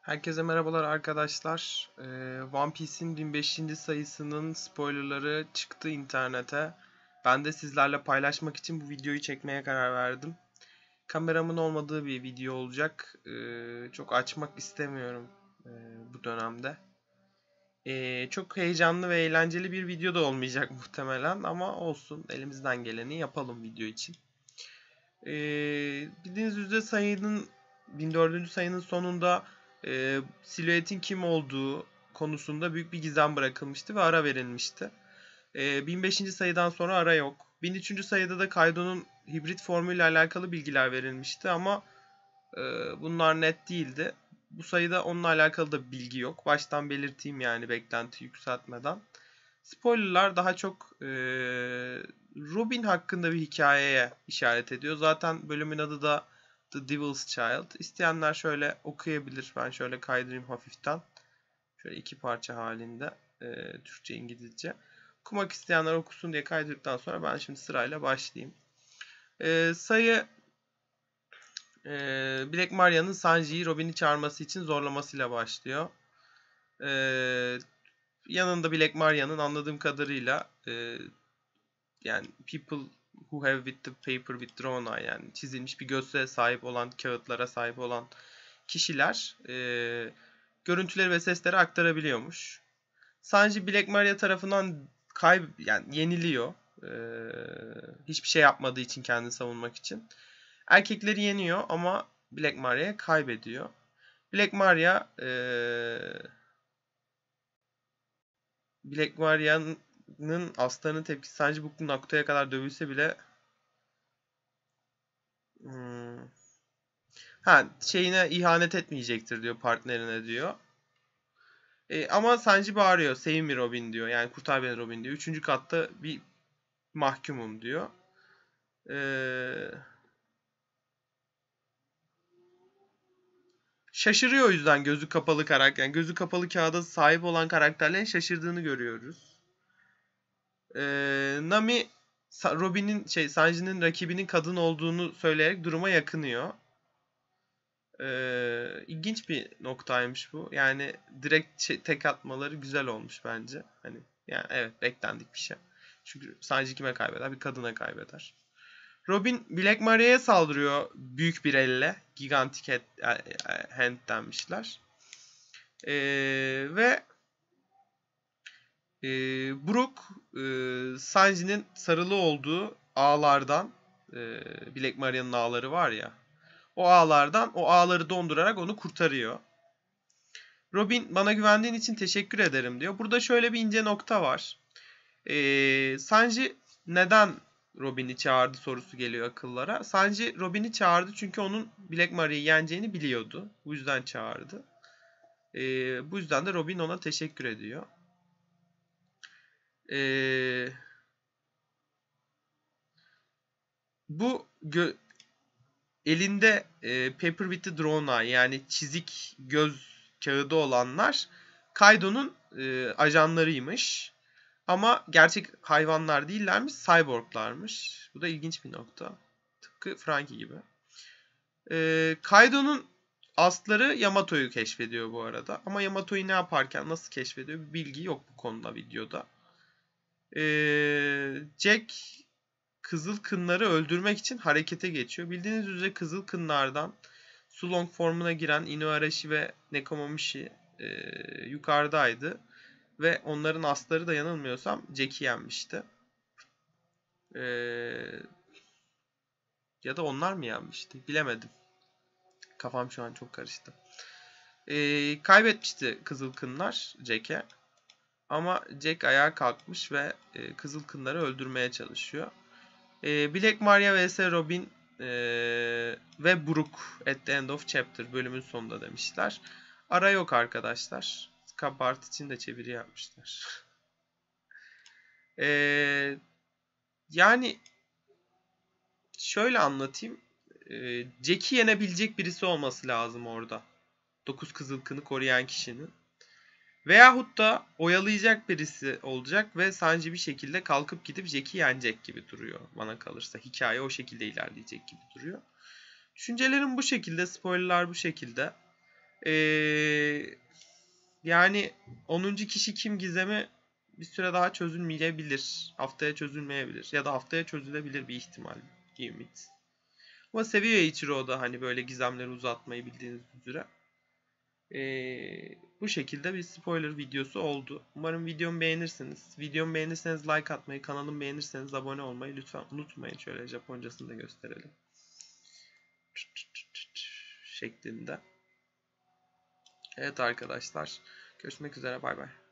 Herkese merhabalar arkadaşlar. Ee, One Piece'in 1005. sayısının spoilerları çıktı internete. Ben de sizlerle paylaşmak için bu videoyu çekmeye karar verdim. Kameramın olmadığı bir video olacak. Ee, çok açmak istemiyorum e, bu dönemde. Ee, çok heyecanlı ve eğlenceli bir video da olmayacak muhtemelen ama olsun elimizden geleni yapalım video için. Ee, bildiğiniz üzere sayının 1004. sayının sonunda e, silüetin kim olduğu konusunda büyük bir gizem bırakılmıştı ve ara verilmişti. E, 1005. sayıdan sonra ara yok. 1003. sayıda da Kaido'nun hibrit formuyla alakalı bilgiler verilmişti ama e, bunlar net değildi. Bu sayıda onunla alakalı da bilgi yok. Baştan belirteyim yani beklenti yükseltmeden. Spoilerlar daha çok e, Robin hakkında bir hikayeye işaret ediyor. Zaten bölümün adı da The Devil's Child. İsteyenler şöyle okuyabilir. Ben şöyle kaydırayım hafiften. Şöyle iki parça halinde. E, Türkçe, İngilizce. Okumak isteyenler okusun diye kaydırdıktan sonra ben şimdi sırayla başlayayım. E, sayı e, Black Maria'nın Sanji'yi Robin'i çağırması için zorlamasıyla başlıyor. E, yanında Black Maria'nın anladığım kadarıyla e, yani People who have with the paper withdrawn yani çizilmiş bir göze sahip olan, kağıtlara sahip olan kişiler e, görüntüleri ve sesleri aktarabiliyormuş. Sanji Black Maria tarafından kayb yani yeniliyor. E, hiçbir şey yapmadığı için kendini savunmak için. Erkekleri yeniyor ama Black Maria'ya kaybediyor. Black Maria e, Black Maria'nın Aslan'ın Aslan'ın tepkisi sadece bu noktaya kadar dövülse bile hmm. ha şeyine ihanet etmeyecektir diyor partnerine diyor. E, ama Sanji bağırıyor. Save me Robin diyor. Yani kurtar beni Robin diyor. Üçüncü katta bir mahkumum diyor. Ee, şaşırıyor o yüzden gözü kapalı karakter. Yani gözü kapalı kağıda sahip olan karakterlerin şaşırdığını görüyoruz. E, Nami Robin'in şey Sanji'nin rakibinin kadın olduğunu söyleyerek duruma yakınıyor. Ee, ilginç bir noktaymış bu. Yani direkt şey, tek atmaları güzel olmuş bence. Hani yani evet beklendik bir şey. Çünkü Sanji kime kaybeder? Bir kadına kaybeder. Robin Black Maria'ya saldırıyor büyük bir elle. Gigantic head, e, e, hand denmişler. Ee, ve e, Brook e, Sanji'nin sarılı olduğu ağlardan e, Black Maria'nın ağları var ya. O ağlardan o ağları dondurarak onu kurtarıyor. Robin bana güvendiğin için teşekkür ederim diyor. Burada şöyle bir ince nokta var. E, Sanji neden Robin'i çağırdı sorusu geliyor akıllara. Sanji Robin'i çağırdı çünkü onun Black Maria'yı yeneceğini biliyordu. Bu yüzden çağırdı. E, bu yüzden de Robin ona teşekkür ediyor. Ee, bu elinde e, Paper with the Drona yani çizik göz kağıdı olanlar Kaido'nun e, ajanlarıymış. Ama gerçek hayvanlar değillermiş, cyborglarmış. Bu da ilginç bir nokta. Tıpkı Frankie gibi. E, Kaido'nun astları Yamato'yu keşfediyor bu arada. Ama Yamato'yu ne yaparken nasıl keşfediyor bilgi yok bu konuda videoda. Ee, Jack kızıl kınları öldürmek için harekete geçiyor. Bildiğiniz üzere kızıl kınlardan Sulong formuna giren Inuarashi ve Nekomamushi e, yukarıdaydı. Ve onların asları da yanılmıyorsam Jack'i yenmişti. E, ya da onlar mı yenmişti? Bilemedim. Kafam şu an çok karıştı. E, kaybetmişti Kınlar Jack'e. Ama Jack ayağa kalkmış ve e, Kızıl Kınları öldürmeye çalışıyor. E, Black Maria vs Robin e, ve Brook at the end of chapter bölümün sonunda demişler. Ara yok arkadaşlar. Kabart için de çeviri yapmışlar. e, yani şöyle anlatayım. E, Jack'i yenebilecek birisi olması lazım orada. 9 kızıl kını koruyan kişinin. Veyahut da oyalayacak birisi olacak ve Sanji bir şekilde kalkıp gidip Jack'i yenecek gibi duruyor bana kalırsa. Hikaye o şekilde ilerleyecek gibi duruyor. Düşüncelerim bu şekilde, spoilerlar bu şekilde. Ee, yani 10. kişi kim gizemi bir süre daha çözülmeyebilir. Haftaya çözülmeyebilir ya da haftaya çözülebilir bir ihtimal. Bir ümit. Ama seviyor da hani böyle gizemleri uzatmayı bildiğiniz üzere. Ee, bu şekilde bir spoiler videosu oldu. Umarım videomu beğenirsiniz. Videomu beğenirseniz like atmayı, kanalımı beğenirseniz abone olmayı lütfen unutmayın. Şöyle Japoncasını da gösterelim. Şeklinde. Evet arkadaşlar. Görüşmek üzere. Bay bay.